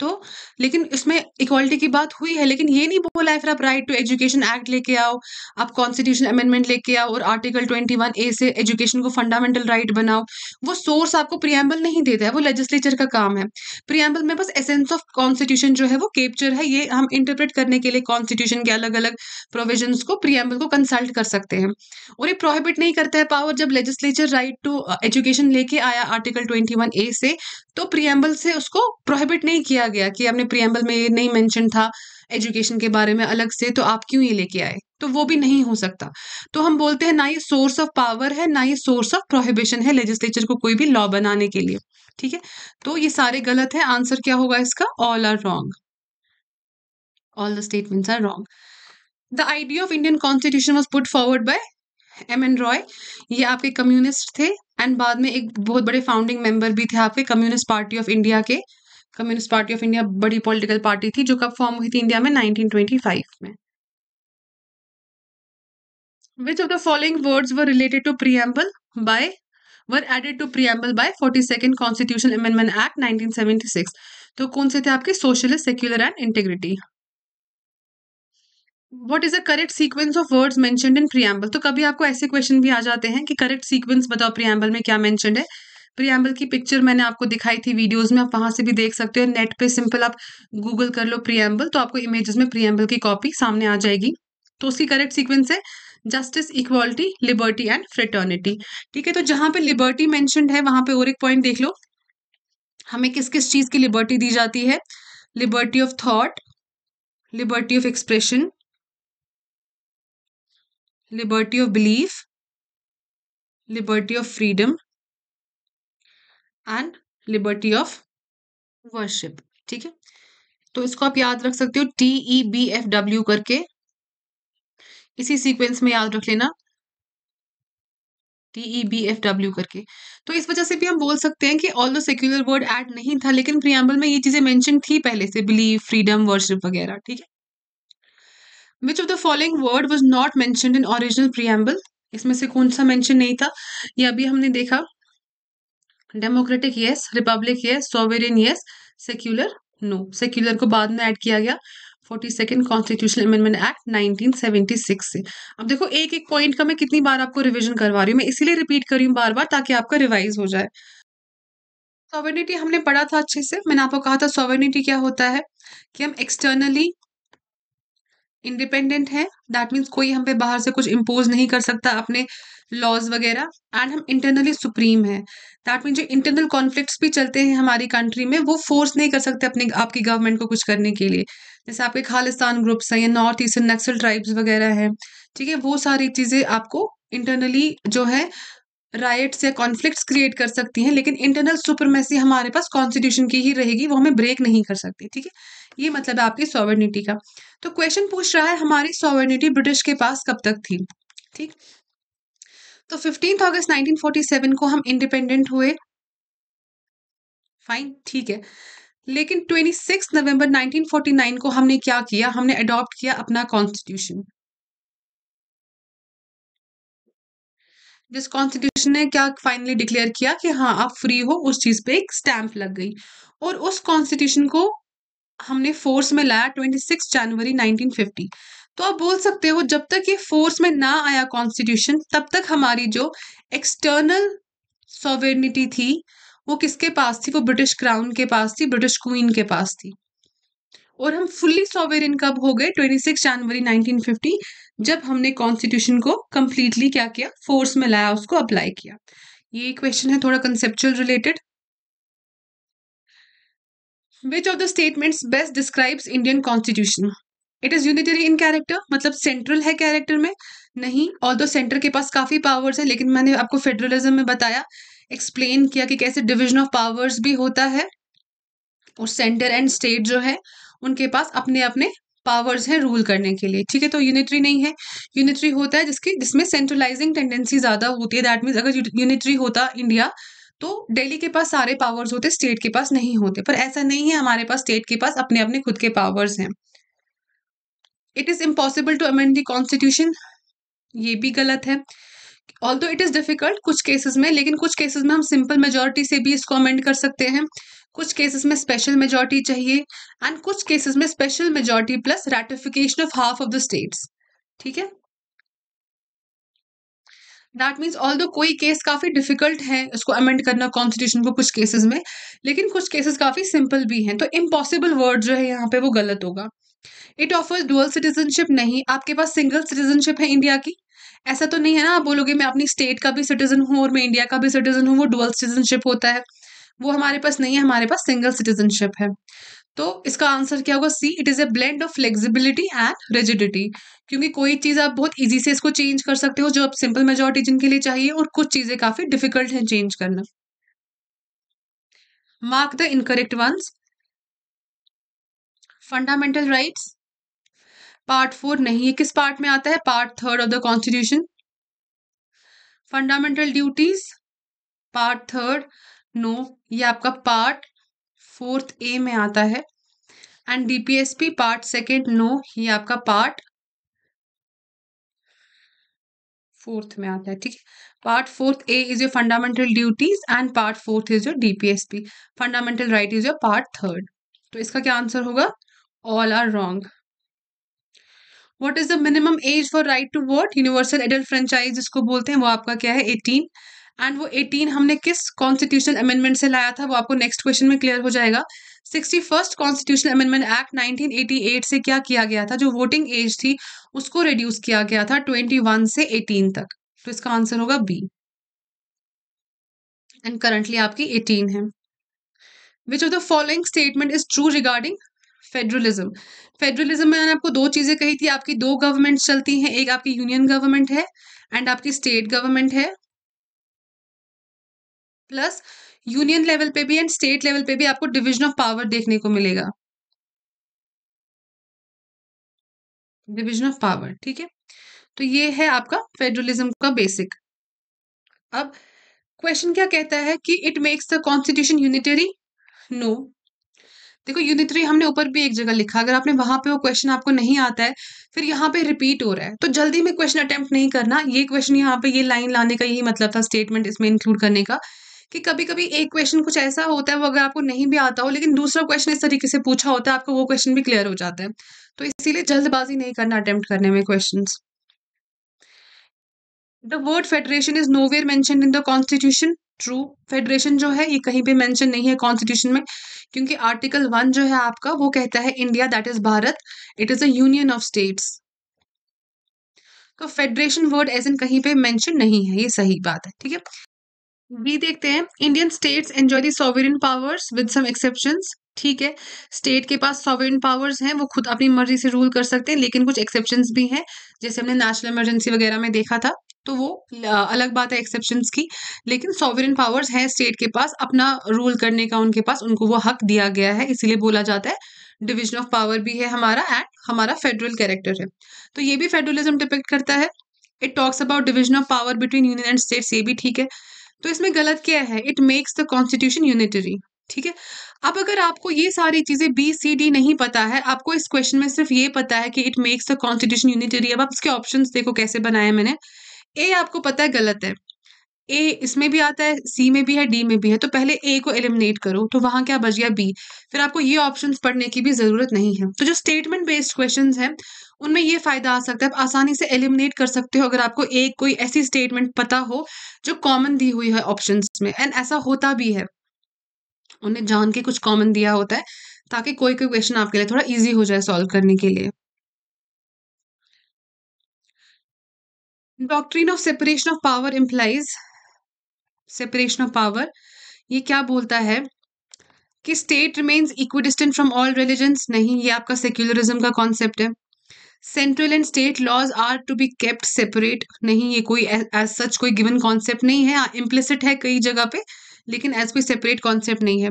तो लेकिन इसमें इक्वालिटी की बात हुई है लेकिन ये नहीं बोला है फिर आप राइट टू एजुकेशन एक्ट लेके आओ आप कॉन्स्टिट्यूशन अमेंडमेंट लेके आओ और आर्टिकल ट्वेंटी वन ए से एजुकेशन को फंडामेंटल राइट right बनाओ वो सोर्स आपको प्रियम्बल नहीं देता है वो लेजिस्लेचर का काम है प्रियम्बल में बस एसेंस ऑफ कॉन्स्टिट्यूशन जो है वो कैप्चर है ये हम इंटरप्रेट करने के लिए कॉन्स्टिट्यूशन के अलग अलग प्रोविजन को प्रियम्बल को कंसल्ट कर सकते हैं और ये प्रोहिबिट नहीं करता है पावर जब लेजिस्लेचर राइट टू एजुकेशन लेके आया आर्टिकल ट्वेंटी ए से तो प्रियम्बल से उसको प्रोहिबिट नहीं किया गया कि आपने प्रियम्बल में ये नहीं मैंशन था एजुकेशन के बारे में अलग से तो आप क्यों ये लेके आए तो वो भी नहीं हो सकता तो हम बोलते हैं ना ये सोर्स ऑफ पावर है ना ये सोर्स ऑफ प्रोहिबिशन है लेजिस्लेचर को कोई भी लॉ बनाने के लिए ठीक है तो ये सारे गलत है आंसर क्या होगा इसका all are wrong all the statements are wrong the idea of Indian constitution was put forward by M N Roy ये आपके कम्युनिस्ट थे एंड बाद में एक बहुत बड़े फाउंडिंग मेंबर भी थे आपके कम्युनिस्ट पार्टी ऑफ इंडिया के कम्युनिस्ट पार्टी ऑफ इंडिया बड़ी पॉलिटिकल पार्टी थी जो कब फॉर्म हुई थी इंडिया में 1925 में of the following words were related to to by were added to to by forty second constitution amendment act nineteen तो कौन से थे आपके socialist secular and integrity what is the correct sequence of words mentioned in preamble तो कभी आपको ऐसे question भी आ जाते हैं कि करेक्ट सीक्वेंस बताओ प्रियम्बल में क्या मैंशन है प्रियम्बल की पिक्चर मैंने आपको दिखाई थी वीडियोज में आप वहां से भी देख सकते हो नेट पे सिंपल आप गूगल कर लो प्रियम्बल तो आपको इमेजेस में प्रियम्बल की कॉपी सामने आ जाएगी तो उसकी करेक्ट सीक्वेंस है justice equality liberty and fraternity ठीक है तो जहां पे लिबर्टी मेंशनड है वहां पे और एक पॉइंट देख लो हमें किस किस चीज की लिबर्टी दी जाती है liberty of thought liberty of expression liberty of belief liberty of freedom and liberty of worship ठीक है तो इसको आप याद रख सकते हो T E B F W करके इसी सीक्वेंस में याद रख लेना T E B F W करके तो इस वजह से भी हम बोल सकते हैं कि ऑल दो सेक्युलर वर्ड ऐड नहीं था लेकिन प्रियम्बल में ये चीजें मेंशन थी पहले से बिलीव फ्रीडम वर्शिप वगैरह ठीक है which of the following word was not mention in original preamble इसमें से कौन सा मैंशन नहीं था ये अभी हमने देखा democratic yes republic yes sovereign yes secular no secular को बाद में ऐड किया गया forty second constitution amendment act six से अब देखो एक एक पॉइंट का मैं कितनी बार आपको रिविजन करवा रही हूँ मैं इसीलिए रिपीट कर रही हूँ बार बार ताकि आपका रिवाइज हो जाए सॉवर्निटी हमने पढ़ा था अच्छे से मैंने आपको कहा था सॉवर्निटी क्या होता है कि हम एक्सटर्नली इंडिपेंडेंट है दैट मीन्स कोई हम पे बाहर से कुछ इम्पोज नहीं कर सकता अपने लॉज वगैरह एंड हम इंटरनली सुप्रीम है दैट मीन जो इंटरनल कॉन्फ्लिक्ट्स भी चलते हैं हमारी कंट्री में वो फोर्स नहीं कर सकते अपने आपकी गवर्नमेंट को कुछ करने के लिए जैसे आपके खालिस्तान ग्रुप्स हैं या नॉर्थ ईस्टर्न नक्सल ट्राइब्स वगैरह हैं ठीक है वो सारी चीज़ें आपको इंटरनली जो है राइट्स या कॉन्फ्लिक्ट्स क्रिएट कर सकती हैं लेकिन इंटरनल सुपरमेसी हमारे पास कॉन्स्टिट्यूशन की ही रहेगी वो हमें ब्रेक नहीं कर सकती ठीक है ये मतलब है आपकी सॉवर्निटी का तो क्वेश्चन पूछ रहा है हमारी सॉवर्निटी ब्रिटिश के पास कब तक थी ठीक तो फिफ्टीन अगस्त 1947 को हम इंडिपेंडेंट हुए फाइन ठीक है लेकिन 26 नवंबर 1949 को हमने क्या किया हमने अडॉप्ट किया अपना कॉन्स्टिट्यूशन जिस कॉन्स्टिट्यूशन ने क्या फाइनली डिक्लेयर किया कि हाँ आप फ्री हो उस चीज़ पे एक स्टैंप लग गई और उस कॉन्स्टिट्यूशन को हमने फोर्स में लाया ट्वेंटी सिक्स जनवरी नाइनटीन फिफ्टी तो आप बोल सकते हो जब तक ये फोर्स में ना आया कॉन्स्टिट्यूशन तब तक हमारी जो एक्सटर्नल सॉवेनिटी थी वो किसके पास थी वो ब्रिटिश क्राउन के पास थी ब्रिटिश क्वीन के पास थी और हम फुल्ली सॉवेरिन कब हो गए 26 जनवरी 1950 जब हमने कॉन्स्टिट्यूशन को कम्प्लीटली क्या किया फोर्स में लाया उसको अप्लाई किया ये क्वेश्चन है थोड़ा conceptual related which of the statements best describes Indian constitution it is unitary in character मतलब सेंट्रल है कैरेक्टर में नहीं और तो सेंटर के पास काफ़ी पावर्स है लेकिन मैंने आपको फेडरलिज्म में बताया एक्सप्लेन किया कि कैसे डिविजन ऑफ पावर्स भी होता है और सेंटर एंड स्टेट जो है उनके पास अपने अपने पावर्स हैं रूल करने के लिए ठीक है तो यूनिटरी नहीं है यूनिटरी होता है जिसकी जिसमें सेंट्रलाइजिंग टेंडेंसी ज़्यादा होती है दैट मीन्स अगर यूनिटरी होता इंडिया तो दिल्ली के पास सारे पावर्स होते स्टेट के पास नहीं होते पर ऐसा नहीं है हमारे पास स्टेट के पास अपने अपने खुद के पावर्स हैं it is impossible to amend the constitution ये भी गलत है ऑल्दो इट इज़ डिफिकल्ट कुछ केसेस में लेकिन कुछ केसेस में हम सिंपल मेजोरिटी से भी इसको अमेंड कर सकते हैं कुछ केसेस में स्पेशल मेजोरिटी चाहिए एंड कुछ केसेस में special majority plus ratification of half of the states ठीक है दैट मीन्स ऑल दो कोई केस काफ़ी डिफिकल्ट है उसको अमेंड करना कॉन्स्टिट्यूशन को कुछ केसेस में लेकिन कुछ केसेस काफ़ी सिंपल भी हैं तो इम्पॉसिबल वर्ड जो है यहाँ पे वो गलत होगा इट ऑफर्स डुअल सिटीजनशिप नहीं आपके पास सिंगल सिटीजनशिप है इंडिया की ऐसा तो नहीं है ना आप बोलोगे मैं अपनी स्टेट का भी सिटीजन हूँ और मैं इंडिया का भी सिटीजन हूँ वो डुअल सिटीजनशिप होता है वो हमारे पास नहीं है हमारे पास सिंगल सिटीजनशिप है तो इसका आंसर क्या होगा C it is a blend of flexibility and rigidity क्योंकि कोई चीज़ आप बहुत इजी से इसको चेंज कर सकते हो जो आप सिंपल मेजोरिटी जिनके लिए चाहिए और कुछ चीज़ें काफ़ी डिफिकल्ट हैं चेंज करना mark the incorrect ones fundamental rights part four नहीं है किस पार्ट में आता है part third of the constitution fundamental duties part third no ये आपका पार्ट फोर्थ ए में आता है and DPSP part second no ये आपका पार्ट फोर्थ में आता है ठीक है part fourth A is your fundamental duties and part fourth is your DPSP fundamental right is your part third तो इसका क्या आंसर होगा all are wrong what is the minimum age for right to vote universal adult franchise जिसको बोलते हैं वो आपका क्या है एटीन एंड वो एटीन हमने किस कॉन्स्टिट्यूशन अमेंडमेंट से लाया था वो आपको नेक्स्ट क्वेश्चन में क्लियर हो जाएगा sixty first constitutional amendment act 1988 से क्या किया गया था जो वोटिंग एज थी उसको रिड्यूस किया गया था 21 से 18 तक तो इसका आंसर होगा बी एंड करंटली आपकी 18 है which of the following statement is true regarding federalism federalism में मैंने आपको दो चीज़ें कही थी आपकी दो गवर्नमेंट चलती हैं एक आपकी यूनियन गवर्नमेंट है एंड आपकी स्टेट गवर्नमेंट है प्लस यूनियन लेवल पे भी एंड स्टेट लेवल पे भी आपको डिविजन ऑफ पावर देखने को मिलेगा डिविजन ऑफ पावर ठीक है तो ये है आपका फेडरलिज्म का बेसिक अब क्वेश्चन क्या कहता है कि it makes the constitution unitary no देखो यूनिटरी हमने ऊपर भी एक जगह लिखा अगर आपने वहां पे वो क्वेश्चन आपको नहीं आता है फिर यहाँ पे रिपीट हो रहा है तो जल्दी में क्वेश्चन अटेम्प्ट नहीं करना ये क्वेश्चन यहाँ पे ये लाइन लाने का यही मतलब था स्टेटमेंट इसमें इंक्लूड करने का कि कभी कभी एक क्वेश्चन कुछ ऐसा होता है वो अगर आपको नहीं भी आता हो लेकिन दूसरा क्वेश्चन इस तरीके से पूछा होता है आपको वो क्वेश्चन भी क्लियर हो जाता है तो इसीलिए जल्दबाजी नहीं करना अटेम्प्ट करने में question the word federation is nowhere mention in the constitution true federation जो है ये कहीं पे मेंशन नहीं है कॉन्स्टिट्यूशन में क्योंकि आर्टिकल वन जो है आपका वो कहता है India that is Bharat it is a union of states तो फेडरेशन वर्ड एज इन कहीं पे मेंशन नहीं है ये सही बात है ठीक है बी देखते हैं Indian states enjoy the sovereign powers with some exceptions ठीक है स्टेट के पास सॉवरिन पावर्स हैं वो खुद अपनी मर्जी से रूल कर सकते हैं लेकिन कुछ एक्सेप्शंस भी हैं जैसे हमने नेशनल इमरजेंसी वगैरह में देखा था तो वो अलग बात है एक्सेप्शंस की लेकिन सॉवरिन पावर्स हैं स्टेट के पास अपना रूल करने का उनके पास उनको वो हक दिया गया है इसीलिए बोला जाता है डिविजन ऑफ पावर भी है हमारा एंड हमारा फेडरल कैरेक्टर है तो ये भी फेडरलिज्म डिपेक्ट करता है it talks about division of power between union and states ये भी ठीक है तो इसमें गलत क्या है it makes the constitution unitary ठीक है अब अगर आपको ये सारी चीज़ें बी सी डी नहीं पता है आपको इस क्वेश्चन में सिर्फ ये पता है कि it makes the constitution unitary अब आप इसके ऑप्शन देखो कैसे बनाए मैंने ए आपको पता है गलत है ए इसमें भी आता है सी में भी है डी में भी है तो पहले ए को एलिमिनेट करो तो वहां क्या बच गया बी फिर आपको ये ऑप्शंस पढ़ने की भी जरूरत नहीं है तो जो स्टेटमेंट बेस्ड क्वेश्चंस हैं उनमें ये फायदा आ सकता है आप आसानी से एलिमिनेट कर सकते हो अगर आपको एक कोई ऐसी स्टेटमेंट पता हो जो कॉमन दी हुई है ऑप्शन में एंड ऐसा होता भी है उन्हें जान के कुछ कॉमन दिया होता है ताकि कोई कोई क्वेश्चन आपके लिए थोड़ा इजी हो जाए सॉल्व करने के लिए doctrine of separation of power implies separation of power ये क्या बोलता है कि state remains equidistant from all religions नहीं ये आपका सेक्युलरिज्म का कॉन्सेप्ट है central and state laws are to be kept separate नहीं ये कोई एज सच कोई गिवन कॉन्सेप्ट नहीं है इम्प्लिसिट हाँ, है कई जगह पे लेकिन एज कोई सेपरेट कॉन्सेप्ट नहीं है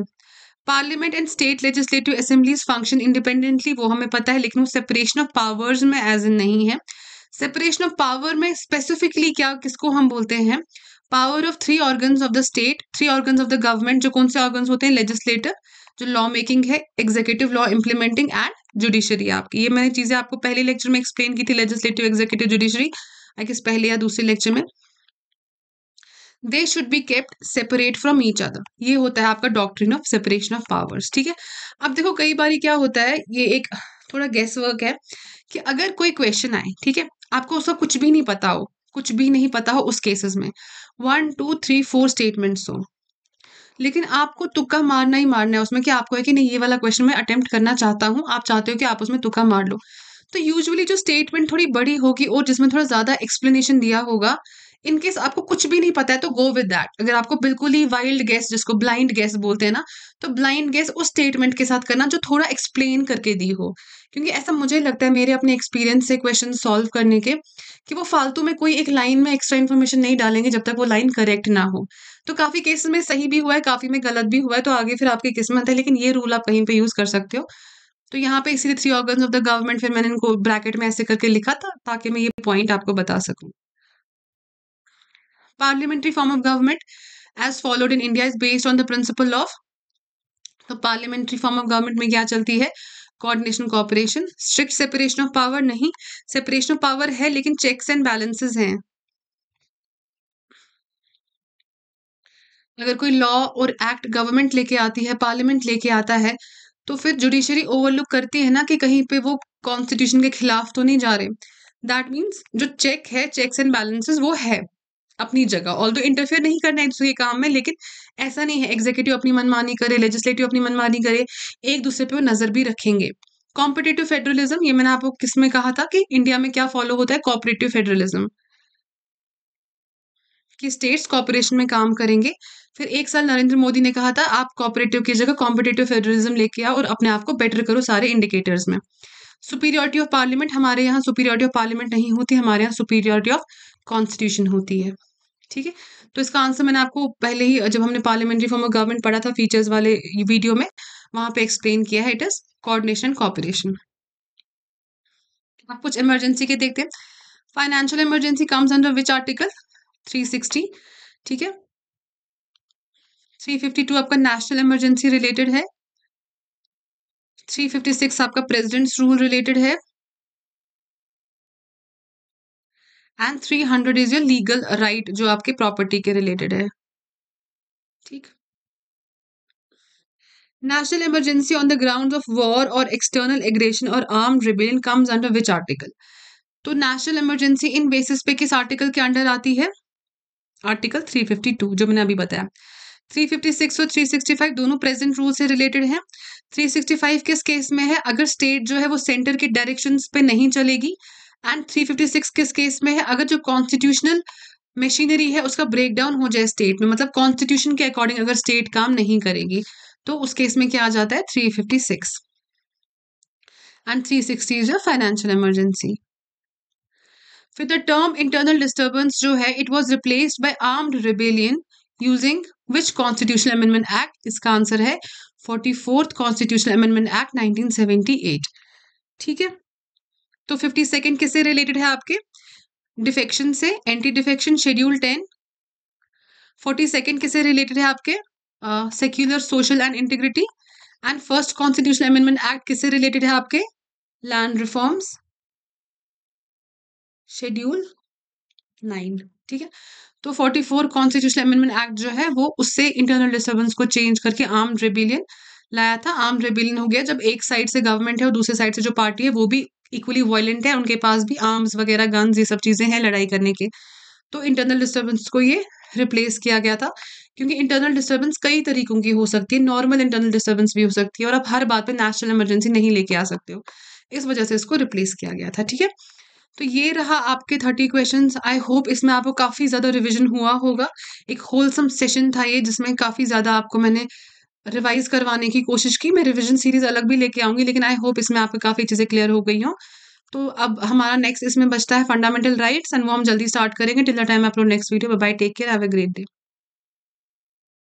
parliament and state legislative assemblies function independently वो हमें पता है लेकिन वो सेपरेशन ऑफ पावर्स में एज नहीं है सेपरेशन ऑफ पावर में स्पेसिफिकली क्या किसको हम बोलते हैं power of three organ of the state three organ of the government जो कौन से ऑर्गन होते हैं लेजिस्लेटर जो लॉ मेकिंग है executive law implementing and judiciary आपकी ये मैंने चीज़ें आपको पहले लेक्चर में एक्सप्लेन की थी लेजिस्लेटिव एग्जीक्यूटिव जुडिशरी आई किस पहले या दूसरे लेक्चर में they should be kept separate from each other ये होता है आपका doctrine of separation of powers ठीक है अब देखो कई बार क्या होता है ये एक थोड़ा गैस वर्क है कि अगर कोई क्वेश्चन आए ठीक है आपको उसका कुछ भी नहीं पता हो कुछ भी नहीं पता हो उस केसेस में one two three four statements हो लेकिन आपको तुक्का मारना ही मारना है उसमें कि आपको है कि नहीं ये वाला क्वेश्चन मैं अटेम्प्ट करना चाहता हूँ आप चाहते हो कि आप उसमें तुक्का मार लो तो यूजुअली जो स्टेटमेंट थोड़ी बड़ी होगी और जिसमें थोड़ा ज़्यादा एक्सप्लेनेशन दिया होगा इनकेस आपको कुछ भी नहीं पता है तो गो विद दैट अगर आपको बिल्कुल ही वाइल्ड गेस जिसको ब्लाइंड गेस बोलते हैं ना तो ब्लाइंड गेस उस स्टेटमेंट के साथ करना जो थोड़ा एक्सप्लेन करके दी हो क्योंकि ऐसा मुझे लगता है मेरे अपने एक्सपीरियंस से क्वेश्चन सॉल्व करने के कि वो फालतू में कोई एक लाइन में एक्स्ट्रा इन्फॉर्मेशन नहीं डालेंगे जब तक वो लाइन करेक्ट ना हो तो काफ़ी केस में सही भी हुआ है काफ़ी में गलत भी हुआ है तो आगे फिर आपकी किस्मत है लेकिन ये रूल आप कहीं पर यूज़ कर सकते हो तो यहाँ पे इसीलिए three organ of the government फिर मैंने इनको ब्रैकेट में ऐसे करके लिखा था ताकि मैं ये पॉइंट आपको बता सकूँ parliamentary form of government as followed in India is based on the principle of तो पार्लियामेंट्री फॉर्म ऑफ गवर्नमेंट में क्या चलती है coordination cooperation strict separation of power नहीं सेपरेशन ऑफ पावर है लेकिन चेक्स एंड बैलेंसेस हैं अगर कोई लॉ और एक्ट गवर्नमेंट लेके आती है पार्लियामेंट लेके आता है तो फिर जुडिशरी ओवरलुक करती है ना कि कहीं पे वो कॉन्स्टिट्यूशन के खिलाफ तो नहीं जा रहे दैट मीन्स जो चेक है चेक्स एंड बैलेंसेस वो है अपनी जगह ऑल दो इंटरफेयर नहीं करना है दूसरे के काम में लेकिन ऐसा नहीं है एग्जीक्यूटिव अपनी मनमानी करे लेजिस्लेटिव अपनी मनमानी करे एक दूसरे पर नज़र भी रखेंगे कॉम्पिटेटिव फेडरलिज्म ये मैंने आपको किस में कहा था कि इंडिया में क्या फॉलो होता है कॉपरेटिव फेडरलिज्म कि स्टेट्स कॉपरेशन में काम करेंगे फिर एक साल नरेंद्र मोदी ने कहा था आप कॉपरेटिव की जगह कॉम्पिटेटिव फेडरलिज्म लेके आओ और अपने आप को बेटर करो सारे इंडिकेटर्स में सुपीरियरिटी ऑफ पार्लियामेंट हमारे यहाँ सुपीरियरिटी ऑफ पार्लियामेंट नहीं होती हमारे यहाँ सुपीरियरिटी ऑफ कॉन्स्टिट्यूशन होती है ठीक है तो इसका आंसर मैंने आपको पहले ही जब हमने पार्लियामेंट्री फॉर्म ऑफ गवर्नमेंट पढ़ा था फीचर्स वाले वीडियो में वहां पे एक्सप्लेन किया है इट इज कोऑर्डिनेशन कॉपरेशन आप कुछ इमरजेंसी के देखते हैं financial emergency comes under which article sixty ठीक है टू आपका नेशनल इमरजेंसी रिलेटेड है 356 आपका प्रेसिडेंट्स रूल रिलेटेड है and three hundred is your legal right जो आपके प्रॉपर्टी के रिलेटेड है ठीक national emergency on the ground of war और एक्सटर्नल एग्रेशन और arm rebellion comes under which article तो नेशनल इमरजेंसी इन बेसिस पे किस आर्टिकल के अंडर आती है आर्टिकल 352 जो मैंने अभी बताया 356 और 365 दोनों प्रेजेंट रूल से रिलेटेड हैं 365 किस केस में है अगर स्टेट जो है वो सेंटर के डायरेक्शंस पे नहीं चलेगी एंड 356 किस केस में है अगर जो कॉन्स्टिट्यूशनल मशीनरी है उसका ब्रेक डाउन हो जाए स्टेट में मतलब कॉन्स्टिट्यूशन के अकॉर्डिंग अगर स्टेट काम नहीं करेगी तो उस केस में क्या आ जाता है 356 and three sixty is a financial emergency फिर द टर्म इंटरनल डिस्टर्बेंस जो है it was replace by armed rebellion using which constitutional amendment act इसका आंसर है forty fourth constitutional amendment act nineteen seventy eight ठीक है तो fifty second किससे related है आपके डिफेक्शन से anti defection schedule ten forty second किससे रिलेटेड है आपके secular social and integrity and first constitution amendment act किससे रिलेटेड है आपके लैंड रिफॉर्म्स शेड्यूल नाइन ठीक है तो forty four constitution amendment act जो है वो उससे इंटरनल डिस्टर्बेंस को चेंज करके आर्म रेबिलियन लाया था आर्म रेबिलियन हो गया जब एक साइड से गवर्नमेंट है और दूसरे साइड से जो पार्टी है वो भी इक्वली वायलेंट है उनके पास भी आर्म्स वगैरह गन्स ये सब चीज़ें हैं लड़ाई करने के तो इंटरनल डिस्टर्बेंस को ये रिप्लेस किया गया था क्योंकि इंटरनल डिस्टर्बेंस कई तरीकों की हो सकती है नॉर्मल इंटरनल डिस्टर्बेंस भी हो सकती है और आप हर बात पे नेशनल इमरजेंसी नहीं लेके आ सकते हो इस वजह से इसको रिप्लेस किया गया था ठीक है तो ये रहा आपके थर्टी क्वेश्चन आई होप इसमें आपको काफ़ी ज़्यादा रिविजन हुआ होगा एक होलसम सेशन था ये जिसमें काफ़ी ज़्यादा आपको मैंने रिवाइज करवाने की कोशिश की मैं रिविजन सीरीज अलग भी लेके आऊँगी लेकिन आई होप इसमें आपको काफ़ी चीज़ें क्लियर हो गई हों तो अब हमारा नेक्स्ट इसमें बचता है फंडामेंटल राइट्स एंड वो हम जल्दी स्टार्ट करेंगे till the time upload next video bye take care have a great day